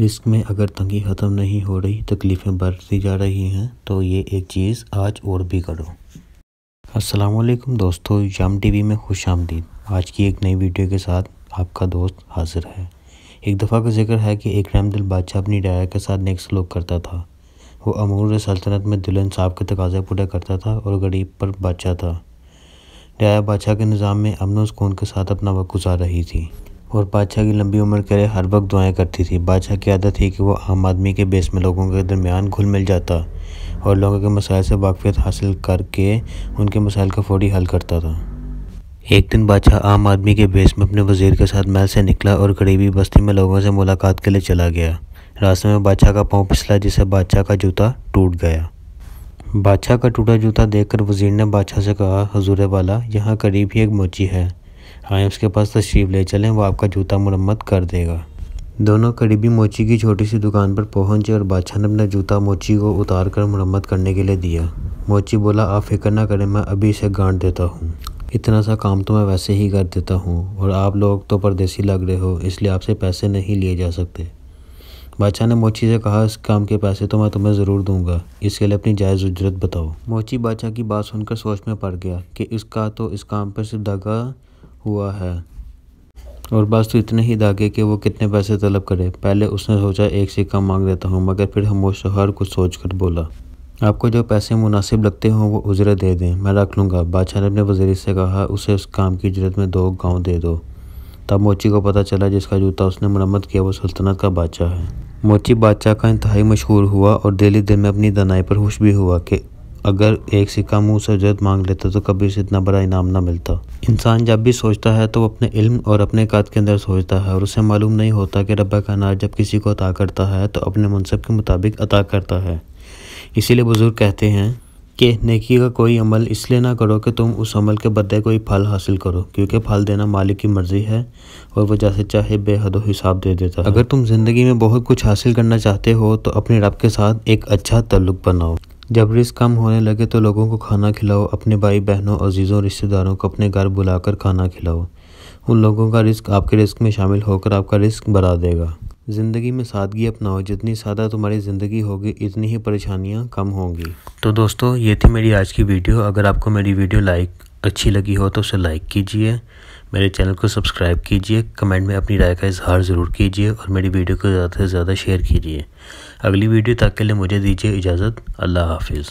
risk में अगर तंगी ख़त्म नहीं हो रही तकलीफ़ें बढ़ती जा रही हैं तो ये एक चीज़ आज और भी करो असलकुम दोस्तों जाम टीवी में खुश आमदीन आज की एक नई वीडियो के साथ आपका दोस्त हाजिर है एक दफ़ा का जिक्र है कि एक दिल बादशाह अपनी डाया के साथ नेक सलूक करता था वो अमूर सल्तनत में दुल्हन साहब के तकाजे पूरा करता था और गरीब पर बादशाह था डाया बादशाह के निज़ाम में अमन सुकून के साथ अपना वक्त गुजार रही थी और बादशाह की लंबी उम्र के लिए हर वक्त दुआएं करती थी बादशाह की आदत थी कि वो आम आदमी के बेस में लोगों के दरमियान घुल मिल जाता और लोगों के मसाइल से वाकफियत हासिल करके उनके मसाइल का फौरी हल करता था एक दिन बादशाह आम आदमी के बेस में अपने वजीर के साथ महल से निकला और गरीबी बस्ती में लोगों से मुलाकात के लिए चला गया रास्ते में बादशाह का पाँव फिसला जिससे बादशाह का जूता टूट गया बादशाह का टूटा जूता देखकर वजीर ने बादशाह से कहा हजूर वाला यहाँ करीब ही एक मोची है हमें हाँ, उसके पास तशरीफ़ ले चलें वो आपका जूता मरम्मत कर देगा दोनों करीबी मोची की छोटी सी दुकान पर पहुंचे और बादशाह ने अपना जूता मोची को उतार कर मरम्मत करने के लिए दिया मोची बोला आप फिक्र ना करें मैं अभी इसे गांट देता हूँ इतना सा काम तो मैं वैसे ही कर देता हूँ और आप लोग तो परदेसी लग रहे हो इसलिए आपसे पैसे नहीं लिए जा सकते बादशाह ने मोची से कहा इस काम के पैसे तो मैं तुम्हें ज़रूर दूंगा इसके लिए अपनी जायज़ उजरत बताओ मोची बादशाह की बात सुनकर सोच में पड़ गया कि इसका तो इस काम पर सिर्फ दगा हुआ है और बस तो इतने ही दागे कि वो कितने पैसे तलब करे पहले उसने सोचा एक सिक्का मांग लेता हूँ मगर फिर हम हमोश हर कुछ सोच कर बोला आपको जो पैसे मुनासिब लगते हों वो उजरत दे दें मैं रख लूँगा बादशाह ने अपने वजीर से कहा उसे उस काम की इजरत में दो गांव दे दो तब मोची को पता चला जिसका जूता उसने मरम्मत किया वो सल्तनत का बादशाह है मोची बादशाह का इंतहाई मशहूर हुआ और दिल्ली दिन में अपनी दनाई पर खुश भी हुआ कि अगर एक सिक्का मुँह से उजरत मांग लेता तो कभी उसे इतना बड़ा इनाम ना मिलता इंसान जब भी सोचता है तो वो अपने इल्म और अपने कद के अंदर सोचता है और उसे मालूम नहीं होता कि रब्बा का अनाज जब किसी को अता करता है तो अपने मनसब के मुताबिक अता करता है इसीलिए बुज़ुर्ग कहते हैं कि नेकी का कोई अमल इसलिए ना करो कि तुम उस अमल के बदले कोई फल हासिल करो क्योंकि फल देना मालिक की मर्ज़ी है और वह जैसे चाहे बेहद हिसाब दे देता है अगर तुम ज़िंदगी में बहुत कुछ हासिल करना चाहते हो तो अपने रब के साथ एक अच्छा तल्लुक बनाओ जब रिस्क कम होने लगे तो लोगों को खाना खिलाओ अपने भाई बहनों अजीज़ों रिश्तेदारों को अपने घर बुलाकर खाना खिलाओ उन लोगों का रिस्क आपके रिस्क में शामिल होकर आपका रिस्क बढ़ा देगा ज़िंदगी में सादगी अपनाओ जितनी सादा तुम्हारी ज़िंदगी होगी इतनी ही परेशानियाँ कम होंगी तो दोस्तों ये थी मेरी आज की वीडियो अगर आपको मेरी वीडियो लाइक अच्छी लगी हो तो उसे लाइक कीजिए मेरे चैनल को सब्सक्राइब कीजिए कमेंट में अपनी राय का इजहार ज़रूर कीजिए और मेरी वीडियो को ज़्यादा से ज़्यादा शेयर कीजिए अगली वीडियो तक के लिए मुझे दीजिए इजाज़त अल्लाह हाफिज़